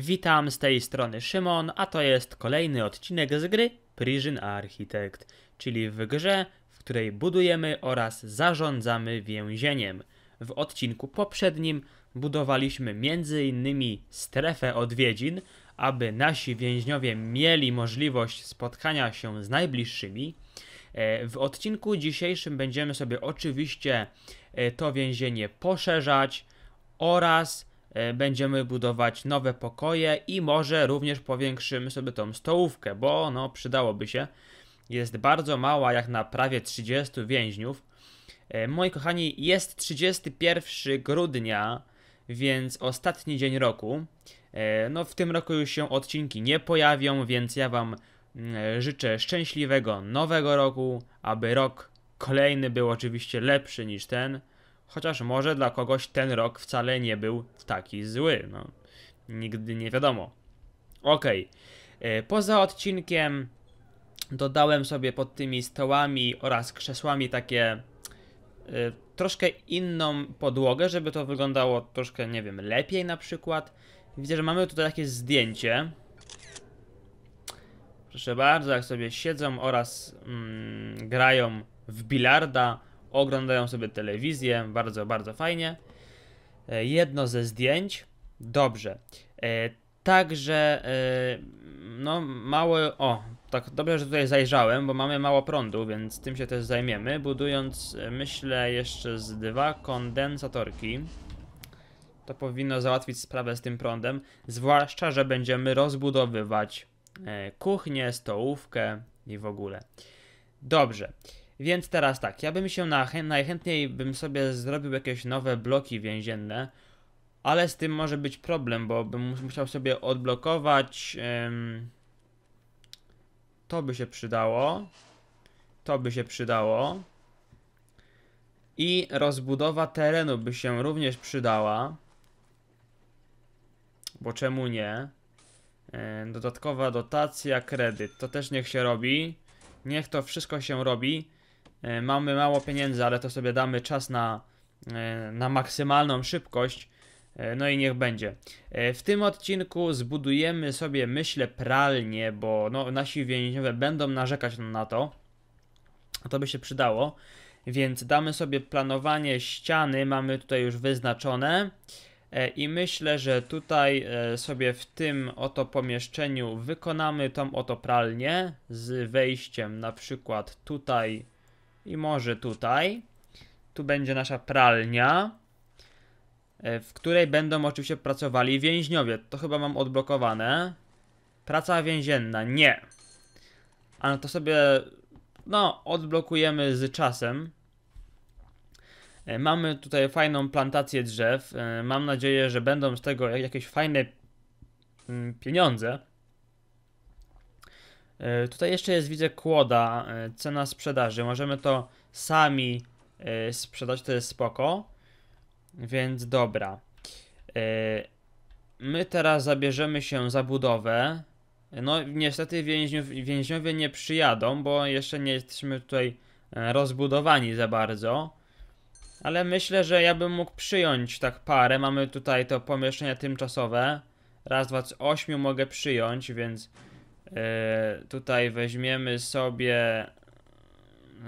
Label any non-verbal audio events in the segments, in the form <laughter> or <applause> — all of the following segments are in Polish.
Witam z tej strony Szymon, a to jest kolejny odcinek z gry Prison Architect, czyli w grze, w której budujemy oraz zarządzamy więzieniem. W odcinku poprzednim budowaliśmy m.in. strefę odwiedzin, aby nasi więźniowie mieli możliwość spotkania się z najbliższymi. E, w odcinku dzisiejszym będziemy sobie oczywiście e, to więzienie poszerzać oraz E, będziemy budować nowe pokoje i może również powiększymy sobie tą stołówkę, bo no przydałoby się. Jest bardzo mała jak na prawie 30 więźniów. E, moi kochani, jest 31 grudnia, więc ostatni dzień roku. E, no w tym roku już się odcinki nie pojawią, więc ja wam mm, życzę szczęśliwego nowego roku, aby rok kolejny był oczywiście lepszy niż ten. Chociaż może dla kogoś ten rok wcale nie był taki zły, no. Nigdy nie wiadomo. Okej. Okay. E, poza odcinkiem dodałem sobie pod tymi stołami oraz krzesłami takie e, troszkę inną podłogę, żeby to wyglądało troszkę, nie wiem, lepiej na przykład. Widzę, że mamy tutaj takie zdjęcie. Proszę bardzo, jak sobie siedzą oraz mm, grają w bilarda oglądają sobie telewizję, bardzo, bardzo fajnie. E, jedno ze zdjęć, dobrze. E, także, e, no, mały, o, tak dobrze, że tutaj zajrzałem, bo mamy mało prądu, więc tym się też zajmiemy, budując, myślę, jeszcze z dwa kondensatorki. To powinno załatwić sprawę z tym prądem, zwłaszcza, że będziemy rozbudowywać kuchnię, stołówkę i w ogóle. Dobrze. Więc teraz tak, ja bym się na, najchętniej bym sobie zrobił jakieś nowe bloki więzienne, ale z tym może być problem, bo bym musiał sobie odblokować... Ym, to by się przydało. To by się przydało. I rozbudowa terenu by się również przydała. Bo czemu nie? Dodatkowa dotacja, kredyt. To też niech się robi. Niech to wszystko się robi. E, mamy mało pieniędzy, ale to sobie damy czas na, e, na maksymalną szybkość. E, no i niech będzie. W tym odcinku zbudujemy sobie, myślę, pralnię, bo no, nasi więźniowie będą narzekać na to. To by się przydało. Więc damy sobie planowanie ściany, mamy tutaj już wyznaczone. I myślę, że tutaj sobie w tym oto pomieszczeniu wykonamy tą oto pralnię z wejściem na przykład tutaj i może tutaj. Tu będzie nasza pralnia, e, w której będą oczywiście pracowali więźniowie. To chyba mam odblokowane. Praca więzienna. Nie. A no to sobie, no, odblokujemy z czasem. E, mamy tutaj fajną plantację drzew. E, mam nadzieję, że będą z tego jakieś fajne mm, pieniądze. E, tutaj jeszcze jest, widzę, kłoda, e, cena sprzedaży. Możemy to sami e, sprzedać, to jest spoko. Więc dobra. My teraz zabierzemy się za budowę. No niestety więźniów, więźniowie nie przyjadą, bo jeszcze nie jesteśmy tutaj rozbudowani za bardzo. Ale myślę, że ja bym mógł przyjąć tak parę. Mamy tutaj to pomieszczenia tymczasowe. Raz, dwa, ośmiu mogę przyjąć, więc E, tutaj weźmiemy sobie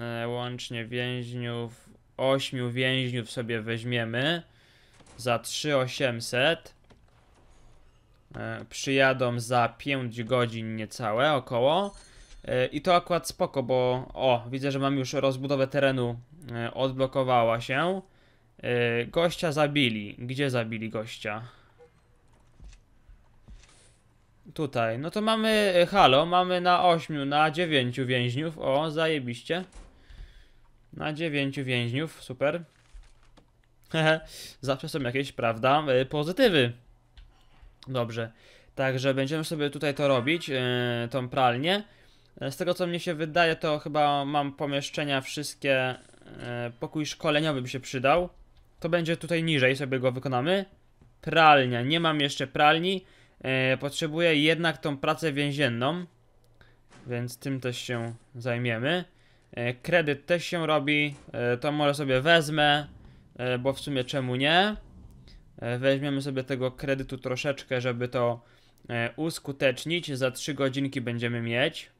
e, łącznie więźniów, 8 więźniów sobie weźmiemy za 3800 e, przyjadą za 5 godzin niecałe około i to akurat spoko, bo o, widzę, że mam już rozbudowę terenu odblokowała się gościa zabili, gdzie zabili gościa? Tutaj, no to mamy e, halo, mamy na 8, na 9 więźniów, o zajebiście Na 9 więźniów, super <laughs> Zawsze są jakieś, prawda, e, pozytywy Dobrze, także będziemy sobie tutaj to robić, yy, tą pralnię Z tego co mnie się wydaje to chyba mam pomieszczenia wszystkie, yy, pokój szkoleniowy by się przydał To będzie tutaj niżej, sobie go wykonamy Pralnia, nie mam jeszcze pralni potrzebuje potrzebuję jednak tą pracę więzienną, więc tym też się zajmiemy. E, kredyt też się robi, e, to może sobie wezmę, e, bo w sumie czemu nie. E, weźmiemy sobie tego kredytu troszeczkę, żeby to e, uskutecznić. Za 3 godzinki będziemy mieć.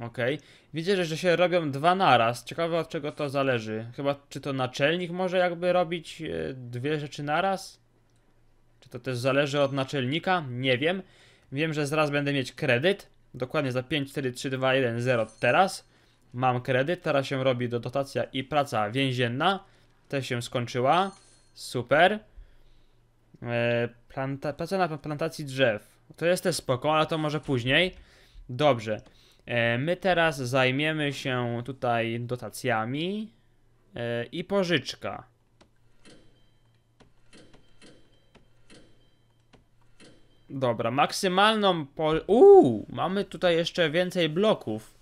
Ok. Widzę, że się robią dwa naraz. Ciekawe od czego to zależy. Chyba czy to naczelnik może jakby robić dwie rzeczy naraz? Czy to też zależy od naczelnika? Nie wiem. Wiem, że zaraz będę mieć kredyt. Dokładnie za 5, 4, teraz. Mam kredyt, teraz się robi do dotacja i praca więzienna. Też się skończyła. Super. Eee, planta, praca na plantacji drzew. To jest też spoko, ale to może później. Dobrze. Eee, my teraz zajmiemy się tutaj dotacjami eee, i pożyczka. Dobra, maksymalną pol... Uuu, mamy tutaj jeszcze więcej bloków.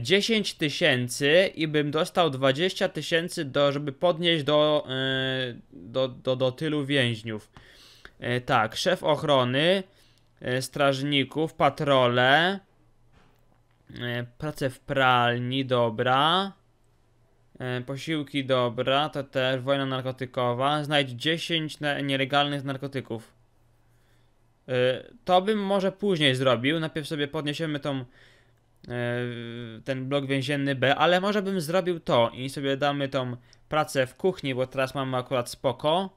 10 e, tysięcy i bym dostał 20 tysięcy, do, żeby podnieść do, e, do, do, do tylu więźniów. E, tak, szef ochrony, strażników, patrole, prace w pralni, dobra. Posiłki, dobra, to też wojna narkotykowa. Znajdź 10 nielegalnych narkotyków. E, to bym może później zrobił. Najpierw sobie podniesiemy tą e, ten blok więzienny B, ale może bym zrobił to i sobie damy tą pracę w kuchni, bo teraz mamy akurat spoko.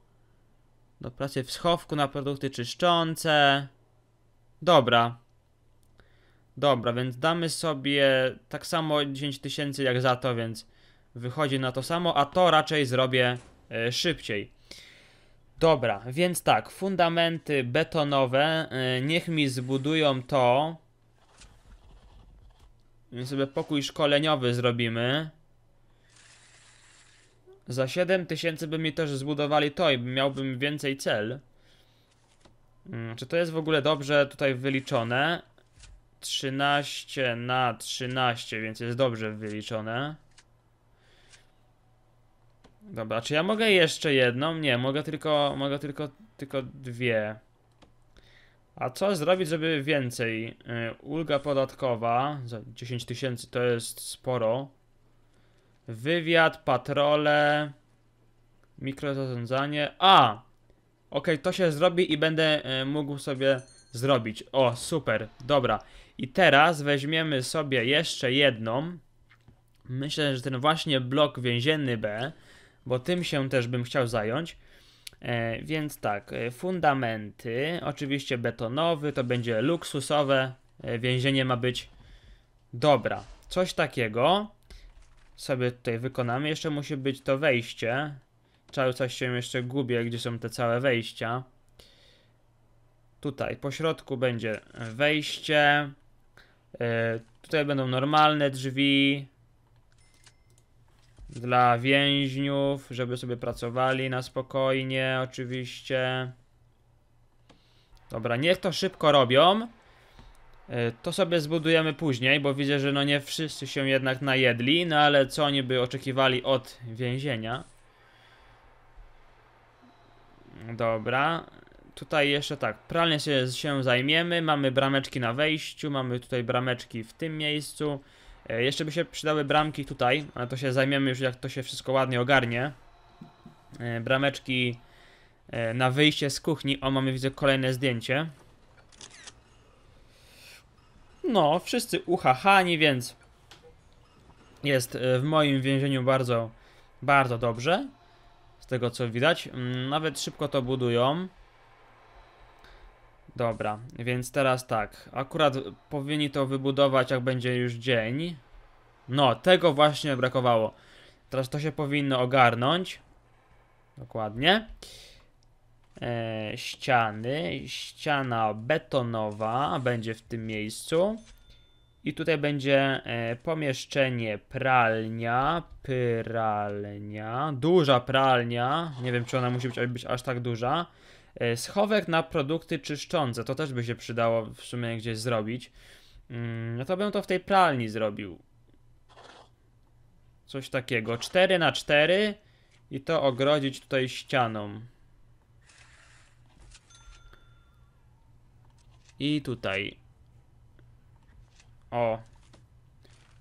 Do pracy w schowku na produkty czyszczące. Dobra. Dobra, więc damy sobie tak samo 10 tysięcy jak za to, więc wychodzi na to samo, a to raczej zrobię e, szybciej. Dobra, więc tak, fundamenty betonowe, y, niech mi zbudują to. My sobie pokój szkoleniowy zrobimy. Za 7000 by mi też zbudowali to i miałbym więcej cel. Hmm, czy to jest w ogóle dobrze tutaj wyliczone? 13 na 13, więc jest dobrze wyliczone. Dobra, czy ja mogę jeszcze jedną? Nie, mogę tylko, mogę tylko, tylko dwie. A co zrobić, żeby więcej? Yy, ulga podatkowa za 10 tysięcy to jest sporo. Wywiad, patrole, mikrozarządzanie. A! ok, to się zrobi i będę yy, mógł sobie zrobić. O, super, dobra. I teraz weźmiemy sobie jeszcze jedną. Myślę, że ten właśnie blok więzienny B bo tym się też bym chciał zająć. E, więc tak, e, fundamenty, oczywiście betonowy, to będzie luksusowe, e, więzienie ma być dobra. Coś takiego sobie tutaj wykonamy, jeszcze musi być to wejście. Cały coś się jeszcze gubię, gdzie są te całe wejścia. Tutaj po środku będzie wejście. E, tutaj będą normalne drzwi, dla więźniów, żeby sobie pracowali na spokojnie, oczywiście. Dobra, niech to szybko robią. E, to sobie zbudujemy później, bo widzę, że no nie wszyscy się jednak najedli, no ale co oni by oczekiwali od więzienia? Dobra, tutaj jeszcze tak, pralnie się, się zajmiemy, mamy brameczki na wejściu, mamy tutaj brameczki w tym miejscu. E, jeszcze by się przydały bramki tutaj, ale to się zajmiemy już jak to się wszystko ładnie ogarnie. E, brameczki e, na wyjście z kuchni. O, mamy widzę kolejne zdjęcie. No, wszyscy uchahani, więc jest w moim więzieniu bardzo, bardzo dobrze. Z tego co widać. Mm, nawet szybko to budują. Dobra, więc teraz tak. Akurat powinni to wybudować, jak będzie już dzień. No, tego właśnie brakowało. Teraz to się powinno ogarnąć. Dokładnie. E, ściany. Ściana betonowa będzie w tym miejscu. I tutaj będzie e, pomieszczenie pralnia, pralnia, duża pralnia. Nie wiem, czy ona musi być, być aż tak duża. E, schowek na produkty czyszczące, to też by się przydało w sumie gdzieś zrobić. Mm, no to bym to w tej pralni zrobił. Coś takiego. 4 na 4 i to ogrodzić tutaj ścianą. I tutaj. O.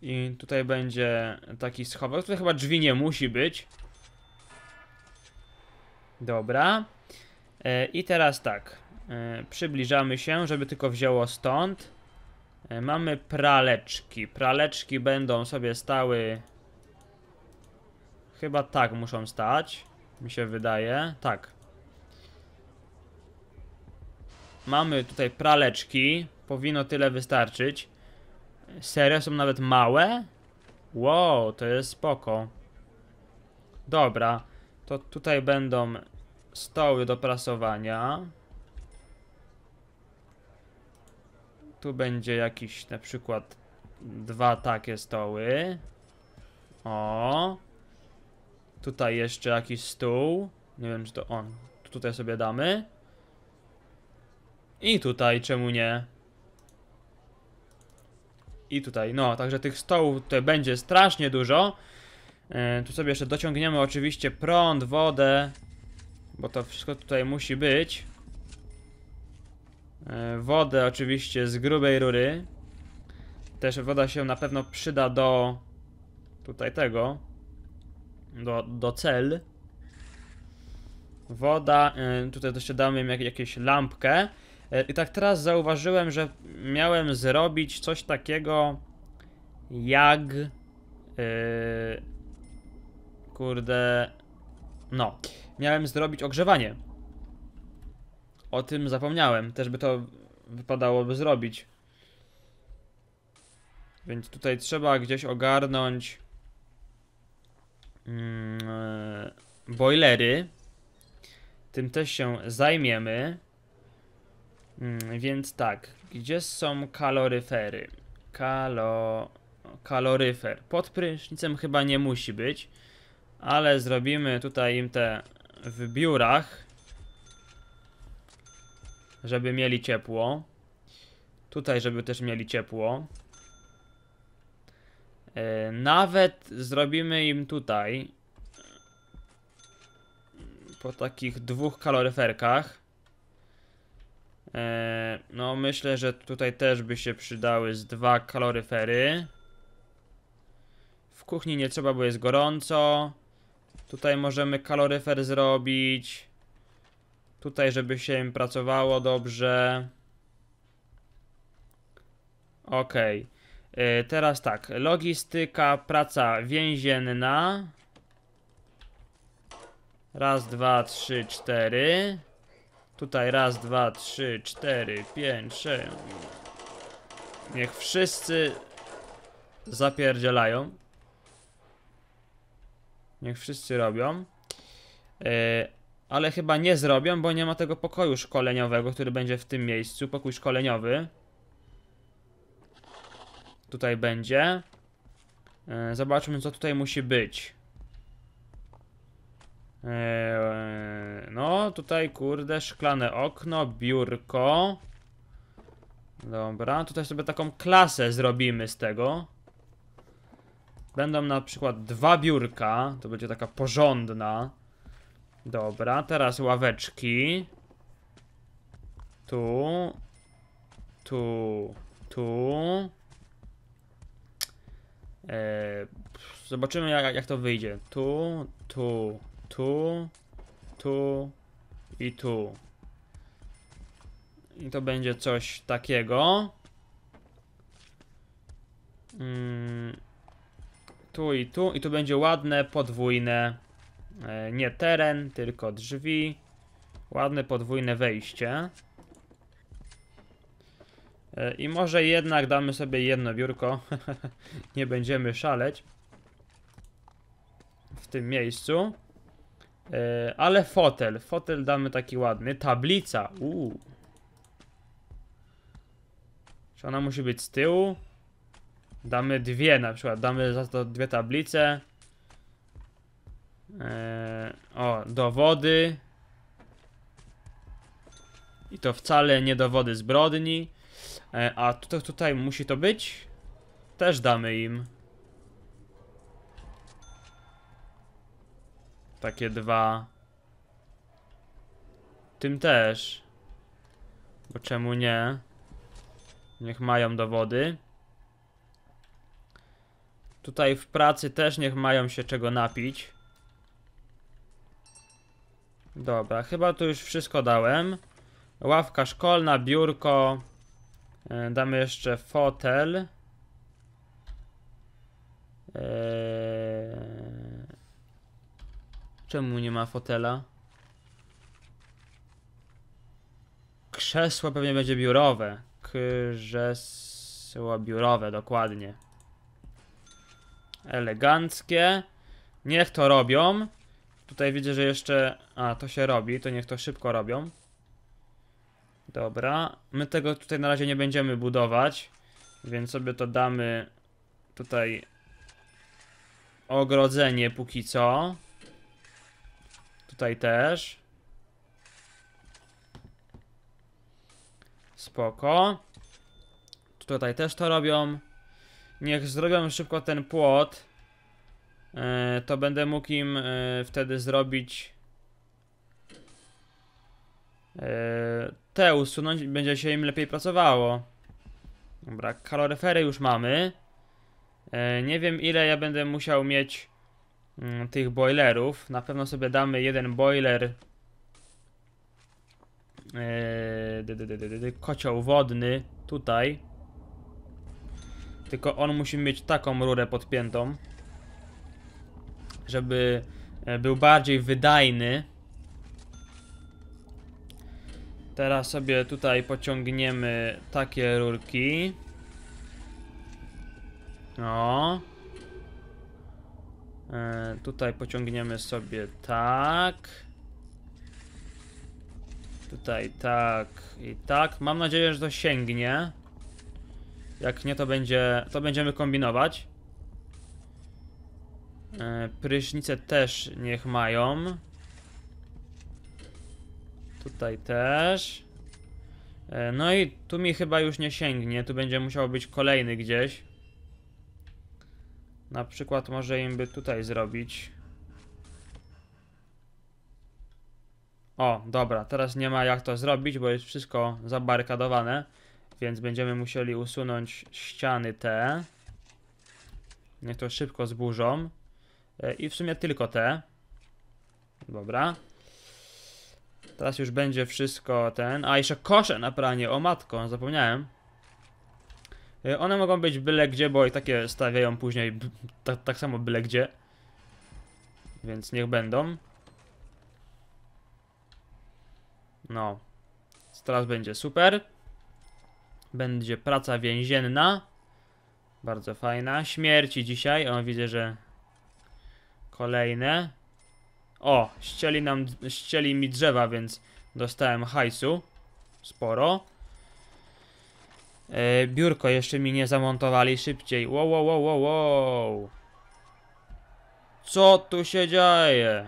I tutaj będzie taki schowek. Tutaj chyba drzwi nie musi być. Dobra. E, I teraz tak, e, przybliżamy się, żeby tylko wzięło stąd. E, mamy praleczki. Praleczki będą sobie stały... Chyba tak muszą stać, mi się wydaje. Tak. Mamy tutaj praleczki. Powinno tyle wystarczyć. Serio? Są nawet małe? Wow, to jest spoko. Dobra, to tutaj będą stoły do prasowania. Tu będzie jakiś na przykład dwa takie stoły. O. Tutaj jeszcze jakiś stół. Nie wiem, czy to on. Tutaj sobie damy. I tutaj, czemu nie? I tutaj, no, także tych stołów tutaj będzie strasznie dużo. Yy, tu sobie jeszcze dociągniemy oczywiście prąd, wodę, bo to wszystko tutaj musi być. E, wodę oczywiście z grubej rury. Też woda się na pewno przyda do tutaj tego. Do, do cel. Woda, e, tutaj też damy jak, jakieś lampkę. E, I tak teraz zauważyłem, że miałem zrobić coś takiego jak... kurde... No, miałem zrobić ogrzewanie. O tym zapomniałem, też by to wypadałoby zrobić. Więc tutaj trzeba gdzieś ogarnąć mm, bojlery. Tym też się zajmiemy. Mm, więc tak, gdzie są kaloryfery? Kalo... Kaloryfer. Pod prysznicem chyba nie musi być. Ale zrobimy tutaj im te w biurach. Żeby mieli ciepło. Tutaj, żeby też mieli ciepło. E, nawet zrobimy im tutaj po takich dwóch kaloryferkach. E, no myślę, że tutaj też by się przydały z dwa kaloryfery. W kuchni nie trzeba, bo jest gorąco. Tutaj możemy kaloryfer zrobić. Tutaj, żeby się im pracowało dobrze. Ok. Yy, teraz tak. Logistyka, praca więzienna. Raz, dwa, trzy, cztery. Tutaj raz, dwa, trzy, cztery, pięć, sześć. Niech wszyscy zapierdzielają. Niech wszyscy robią. E, ale chyba nie zrobią, bo nie ma tego pokoju szkoleniowego, który będzie w tym miejscu. Pokój szkoleniowy. Tutaj będzie. E, zobaczmy, co tutaj musi być. E, no, tutaj kurde, szklane okno, biurko. Dobra, tutaj sobie taką klasę zrobimy z tego. Będą na przykład dwa biurka, to będzie taka porządna. Dobra, teraz ławeczki. Tu. Tu. Tu. Eee, zobaczymy jak, jak to wyjdzie. Tu, tu, tu, tu i tu. I to będzie coś takiego. Mm tu i tu i tu będzie ładne podwójne e, nie teren, tylko drzwi ładne podwójne wejście e, i może jednak damy sobie jedno biurko <laughs> nie będziemy szaleć w tym miejscu e, ale fotel, fotel damy taki ładny, tablica, uuu czy ona musi być z tyłu? Damy dwie na przykład, damy za to dwie tablice. Eee, o, dowody. I to wcale nie dowody zbrodni. Eee, a tutaj, tutaj musi to być? Też damy im. Takie dwa. Tym też. Bo czemu nie? Niech mają dowody. Tutaj w pracy też niech mają się czego napić. Dobra, chyba tu już wszystko dałem. Ławka szkolna, biurko. E, damy jeszcze fotel. Eee... Czemu nie ma fotela? Krzesło pewnie będzie biurowe. Krzesło biurowe, dokładnie. Eleganckie. Niech to robią. Tutaj widzę, że jeszcze... A, to się robi, to niech to szybko robią. Dobra. My tego tutaj na razie nie będziemy budować. Więc sobie to damy tutaj ogrodzenie póki co. Tutaj też. Spoko. Tutaj też to robią. Niech zrobią szybko ten płot. E, to będę mógł im e, wtedy zrobić... E, te usunąć będzie się im lepiej pracowało. Dobra, kaloryfery już mamy. E, nie wiem ile ja będę musiał mieć m, mm, tych boilerów. Na pewno sobie damy jeden boiler e, kocioł wodny tutaj tylko on musi mieć taką rurę podpiętą, żeby e, był bardziej wydajny. Teraz sobie tutaj pociągniemy takie rurki. No. tutaj pociągniemy sobie tak. Tutaj tak i tak. Mam nadzieję, że to sięgnie. Jak nie, to będzie, to będziemy kombinować. E, prysznice też niech mają. Tutaj też. E, no i tu mi chyba już nie sięgnie. Tu będzie musiał być kolejny gdzieś. Na przykład może im by tutaj zrobić. O, dobra, teraz nie ma jak to zrobić, bo jest wszystko zabarykadowane. Więc będziemy musieli usunąć ściany te. Niech to szybko zburzą. E, I w sumie tylko te. Dobra. Teraz już będzie wszystko ten. A jeszcze kosze na pranie. O matko, zapomniałem. E, one mogą być byle gdzie, bo i takie stawiają później tak, tak samo byle gdzie. Więc niech będą. No. Teraz będzie super. Będzie praca więzienna. Bardzo fajna. Śmierci dzisiaj. O, widzę, że kolejne. O, ścieli nam, ścieli mi drzewa, więc dostałem hajsu. Sporo. E, biurko jeszcze mi nie zamontowali szybciej. Wow, wow, wow, wow, wow. Co tu się dzieje?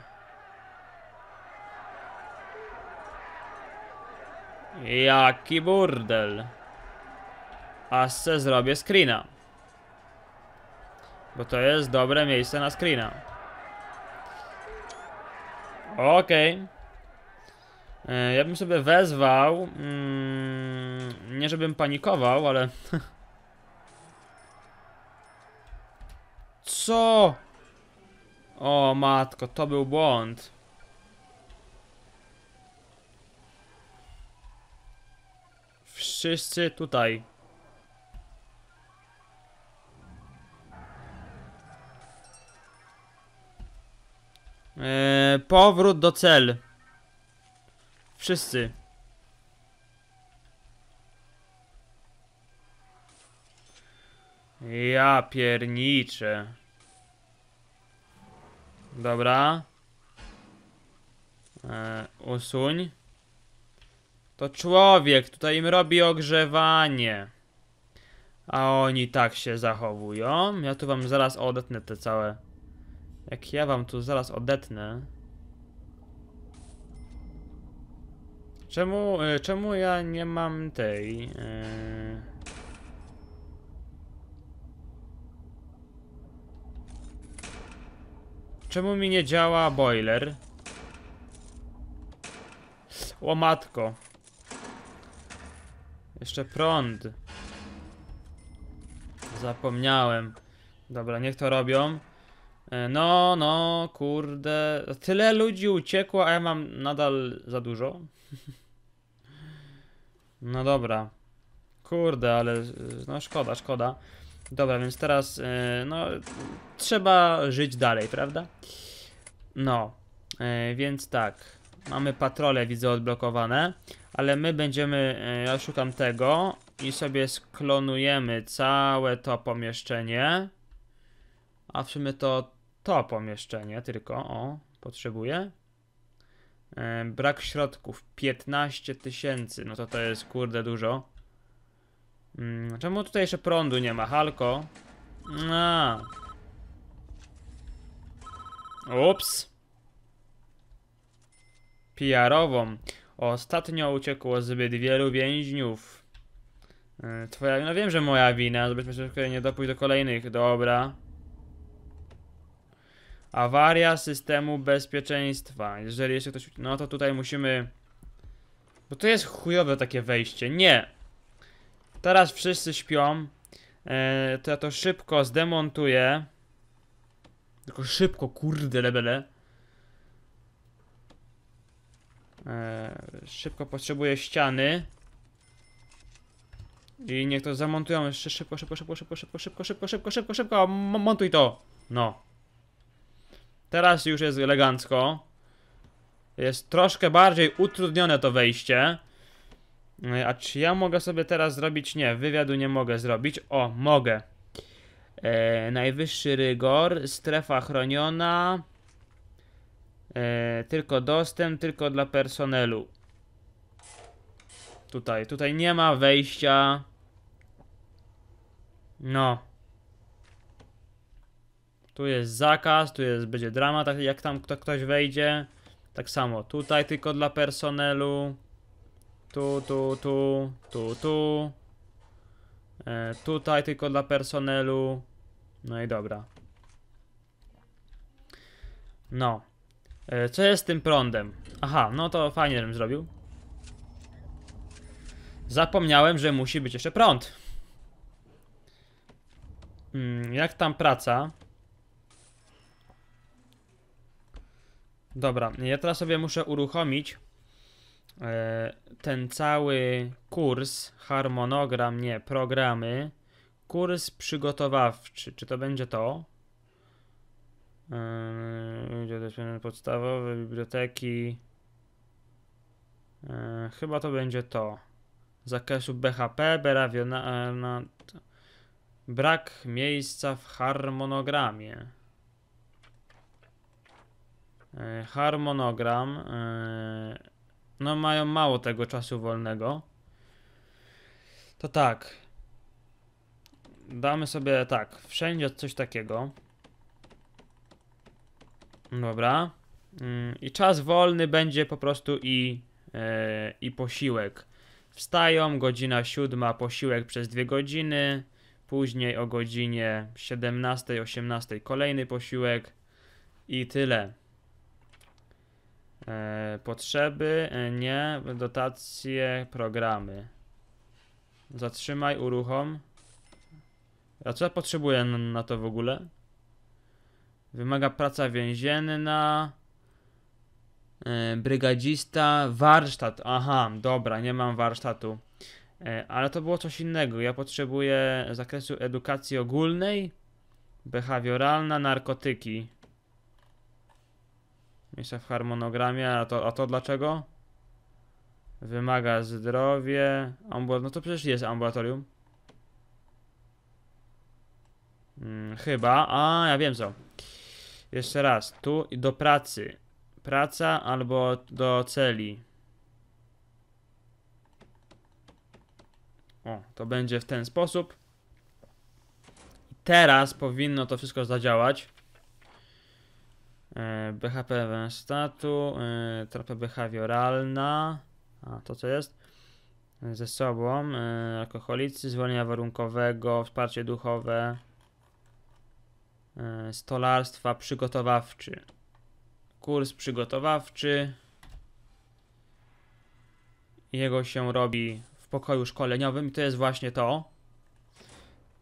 Jaki burdel a se zrobię screena. Bo to jest dobre miejsce na screena. Okej. Okay. E, ja bym sobie wezwał. Mm, nie żebym panikował, ale. <laughs> Co? O matko, to był błąd. Wszyscy tutaj. Powrót do cel. Wszyscy. Ja pierniczę. Dobra. E, usuń. To człowiek tutaj im robi ogrzewanie. A oni tak się zachowują. Ja tu wam zaraz odetnę te całe. Jak ja wam tu zaraz odetnę. Czemu, e, czemu ja nie mam tej... E, czemu mi nie działa boiler? O matko. Jeszcze prąd. Zapomniałem. Dobra, niech to robią. E, no, no, kurde. Tyle ludzi uciekło, a ja mam nadal za dużo. <laughs> No dobra. Kurde, ale y, no szkoda, szkoda. Dobra, więc teraz y, no trzeba żyć dalej, prawda? No, y, więc tak. Mamy patrole, widzę, odblokowane, ale my będziemy, ja szukam tego i sobie sklonujemy całe to pomieszczenie. A w sumie to to pomieszczenie tylko, o, potrzebuję. E, brak środków 15 tysięcy, no to to jest kurde dużo. Mm, czemu tutaj jeszcze prądu nie ma? Halko? A. Ups. PR-ową. Ostatnio uciekło zbyt wielu więźniów. E, twoja, no wiem, że moja wina. Zobaczmy, że nie dopuść do kolejnych. Dobra. Awaria systemu bezpieczeństwa. Jeżeli jeszcze ktoś... No to tutaj musimy... Bo to jest chujowe takie wejście. Nie! Teraz wszyscy śpią. Eee, to ja to szybko zdemontuję. Tylko szybko, kurde lebele. Eee, szybko potrzebuję ściany. I niech to zamontują jeszcze szybko, szybko, szybko, szybko, szybko, szybko, szybko, szybko, szybko, szybko. Montuj to! No. Teraz już jest elegancko. Jest troszkę bardziej utrudnione to wejście. E, a czy ja mogę sobie teraz zrobić? Nie, wywiadu nie mogę zrobić. O, mogę. E, najwyższy rygor, strefa chroniona. E, tylko dostęp, tylko dla personelu. Tutaj, tutaj nie ma wejścia. No. Tu jest zakaz, tu jest, będzie drama, tak jak tam kto, ktoś wejdzie. Tak samo tutaj tylko dla personelu. Tu, tu, tu, tu, tu. E, tutaj tylko dla personelu. No i dobra. No. E, co jest z tym prądem? Aha, no to fajnie, żebym zrobił. Zapomniałem, że musi być jeszcze prąd. Hmm, jak tam praca? Dobra, ja teraz sobie muszę uruchomić e, ten cały kurs, harmonogram, nie, programy, kurs przygotowawczy. Czy to będzie to? E, Podstawowe biblioteki. E, chyba to będzie to. Z zakresu BHP, berawiona, brak miejsca w harmonogramie. E, harmonogram. E, no, mają mało tego czasu wolnego. To tak. Damy sobie tak, wszędzie coś takiego. Dobra. Mm, I czas wolny będzie po prostu i, e, i posiłek. Wstają, godzina siódma, posiłek przez dwie godziny. Później o godzinie 17-18 kolejny posiłek. I tyle. E, potrzeby, e, nie, dotacje, programy. Zatrzymaj, uruchom. A co ja potrzebuję na, to w ogóle? Wymaga praca więzienna. E, brygadzista, warsztat. Aha, dobra, nie mam warsztatu. ale to było coś innego. Ja potrzebuję zakresu edukacji ogólnej, behawioralna, narkotyki. Miejsca w harmonogramie, a to, a to dlaczego? Wymaga zdrowie. Ambul no to przecież jest ambulatorium. Hmm, chyba. A, ja wiem co. Jeszcze raz. Tu i do pracy. Praca albo do celi. O, to będzie w ten sposób. Teraz powinno to wszystko zadziałać. E, BHP statu e, terapia behawioralna, a to co jest, e, ze sobą, alkoholicy, zwolnienia warunkowego, wsparcie duchowe, stolarstwa przygotowawczy, kurs przygotowawczy, jego się robi w pokoju szkoleniowym i to jest właśnie to.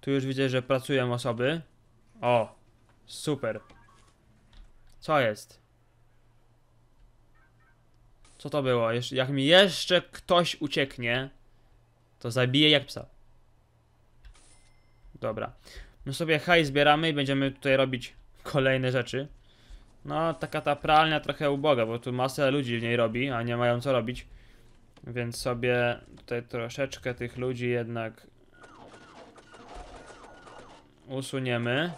Tu już widzę, że pracują osoby. O, super. Co jest? Co to było? Jak mi jeszcze ktoś ucieknie, to zabiję jak psa. Dobra. My sobie haj zbieramy i będziemy tutaj robić kolejne rzeczy. No, taka ta pralnia trochę uboga, bo tu masę ludzi w niej robi, a nie mają co robić. Więc sobie tutaj troszeczkę tych ludzi jednak usuniemy.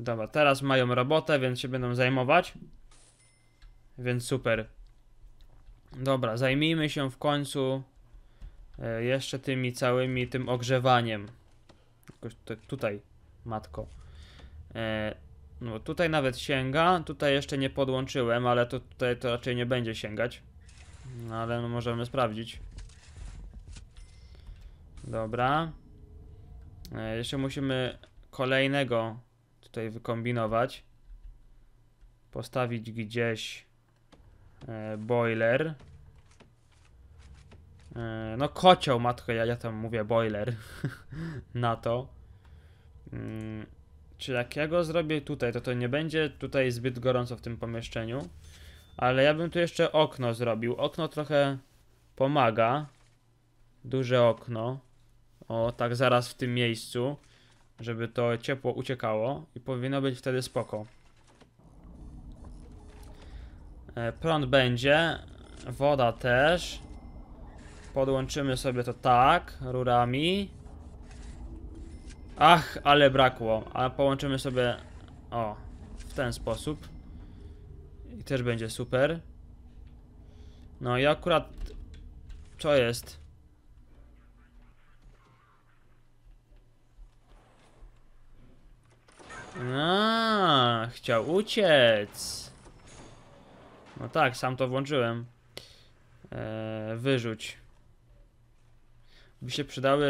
Dobra, teraz mają robotę, więc się będą zajmować. Więc super. Dobra, zajmijmy się w końcu e, jeszcze tymi całymi, tym ogrzewaniem. Tutaj, matko. E, no tutaj nawet sięga, tutaj jeszcze nie podłączyłem, ale to tutaj to raczej nie będzie sięgać. No ale no, możemy sprawdzić. Dobra. E, jeszcze musimy kolejnego tutaj wykombinować. Postawić gdzieś e, boiler. E, no kocioł, matko, ja, ja tam mówię boiler <laughs> na to. Mm, czy jak ja go zrobię tutaj, to to nie będzie tutaj zbyt gorąco w tym pomieszczeniu. Ale ja bym tu jeszcze okno zrobił. Okno trochę pomaga. Duże okno. O, tak zaraz w tym miejscu żeby to ciepło uciekało i powinno być wtedy spoko. E, prąd będzie, woda też. Podłączymy sobie to tak, rurami. Ach, ale brakło. A połączymy sobie, o, w ten sposób. I też będzie super. No i akurat, co jest? A, chciał uciec. No tak, sam to włączyłem. Eee, wyrzuć. By się przydały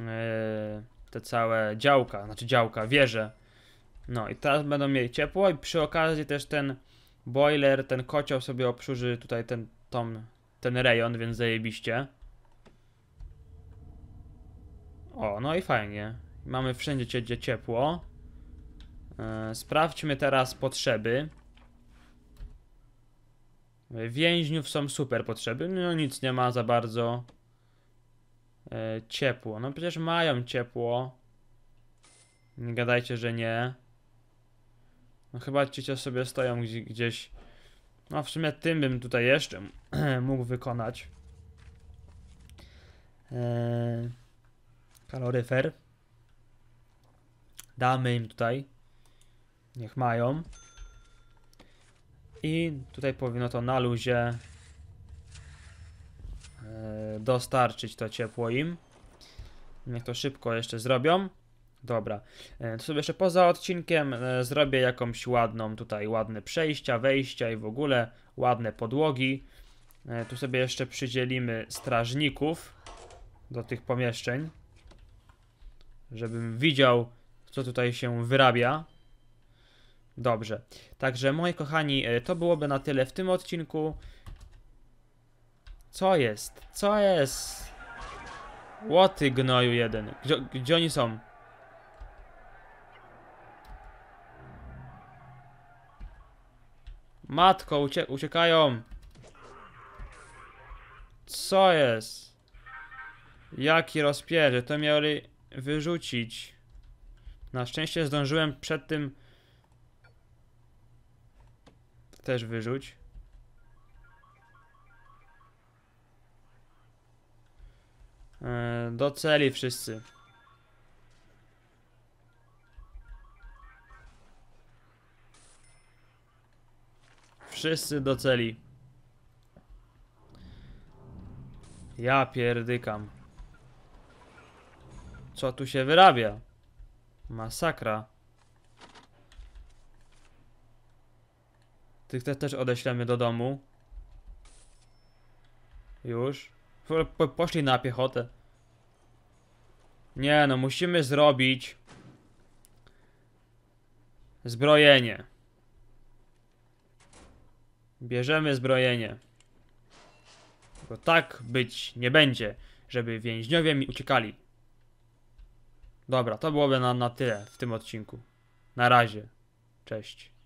eee, te całe działka, znaczy działka, wieże. No i teraz będą mieli ciepło i przy okazji też ten boiler, ten kocioł sobie obsłuży tutaj ten, tą, ten rejon, więc zajebiście. O, no i fajnie. Mamy wszędzie gdzie ciepło. E, sprawdźmy teraz potrzeby. Więźniów są super potrzeby. No nic nie ma za bardzo. E, ciepło. No przecież mają ciepło. Nie gadajcie, że nie. No chyba ci sobie stoją gdzieś. No w sumie tym bym tutaj jeszcze <clears throat> mógł wykonać. E, kaloryfer. Damy im tutaj. Niech mają. I tutaj powinno to na luzie e, dostarczyć to ciepło im. Niech to szybko jeszcze zrobią. Dobra, e, to sobie jeszcze poza odcinkiem e, zrobię jakąś ładną tutaj, ładne przejścia, wejścia i w ogóle ładne podłogi. Tu sobie jeszcze przydzielimy strażników do tych pomieszczeń, żebym widział co tutaj się wyrabia. Dobrze. Także moi kochani, e, to byłoby na tyle w tym odcinku. Co jest? Co jest? Łoty gnoju jeden. Gdzie, gdzie oni są? Matko, ucie uciekają. Co jest? Jaki rozpierze, to miały wyrzucić. Na szczęście zdążyłem przed tym Też wyrzuć. E, do celi wszyscy. Wszyscy do celi. Ja pierdykam. Co tu się wyrabia? Masakra. Tych też też odeślemy do domu. Już. Po, poszli na piechotę. Nie no, musimy zrobić... Zbrojenie. Bierzemy zbrojenie. Bo tak być nie będzie, żeby więźniowie mi uciekali. Dobra, to byłoby na, na tyle w tym odcinku. Na razie. Cześć.